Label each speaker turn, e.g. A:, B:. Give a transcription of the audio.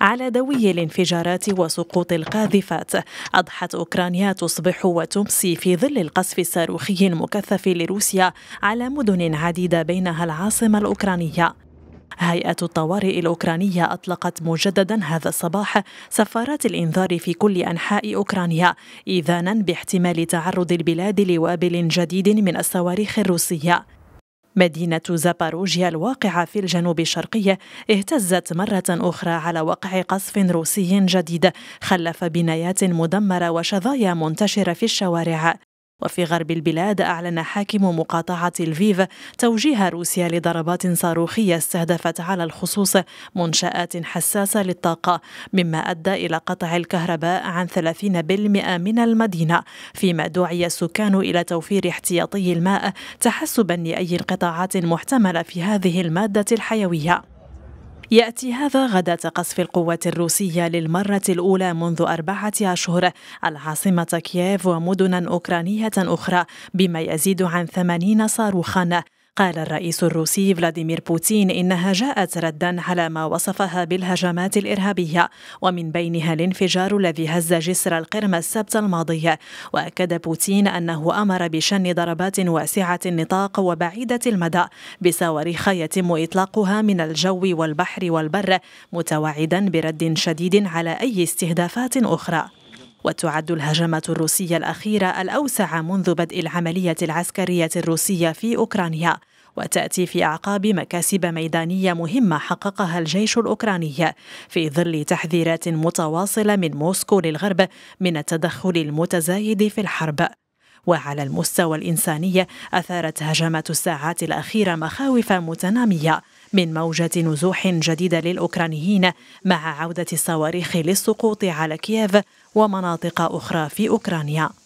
A: على دوي الانفجارات وسقوط القاذفات أضحت أوكرانيا تصبح وتمسي في ظل القصف الصاروخي المكثف لروسيا على مدن عديدة بينها العاصمة الأوكرانية هيئة الطوارئ الأوكرانية أطلقت مجددا هذا الصباح سفارات الإنذار في كل أنحاء أوكرانيا إيذانا باحتمال تعرض البلاد لوابل جديد من الصواريخ الروسية مدينة زاباروجيا الواقعة في الجنوب الشرقي اهتزت مرة أخرى على وقع قصف روسي جديد خلف بنايات مدمرة وشظايا منتشرة في الشوارع وفي غرب البلاد أعلن حاكم مقاطعة الفيف توجيه روسيا لضربات صاروخية استهدفت على الخصوص منشآت حساسة للطاقة مما أدى إلى قطع الكهرباء عن 30% من المدينة فيما دعي السكان إلى توفير احتياطي الماء تحسبا لأي انقطاعات محتملة في هذه المادة الحيوية يأتي هذا غداة قصف القوات الروسية للمرة الأولى منذ أربعة أشهر العاصمة كييف ومدنا أوكرانية أخرى بما يزيد عن ثمانين صاروخا قال الرئيس الروسي فلاديمير بوتين إنها جاءت ردا على ما وصفها بالهجمات الإرهابية ومن بينها الانفجار الذي هز جسر القرم السبت الماضي وأكد بوتين أنه أمر بشن ضربات واسعة النطاق وبعيدة المدى بصواريخ يتم إطلاقها من الجو والبحر والبر متوعدا برد شديد على أي استهدافات أخرى وتعد الهجمات الروسية الأخيرة الأوسع منذ بدء العملية العسكرية الروسية في أوكرانيا وتأتي في أعقاب مكاسب ميدانية مهمة حققها الجيش الأوكراني في ظل تحذيرات متواصلة من موسكو للغرب من التدخل المتزايد في الحرب وعلى المستوى الإنساني أثارت هجمات الساعات الأخيرة مخاوف متنامية من موجة نزوح جديدة للأوكرانيين مع عودة الصواريخ للسقوط على كييف ومناطق أخرى في أوكرانيا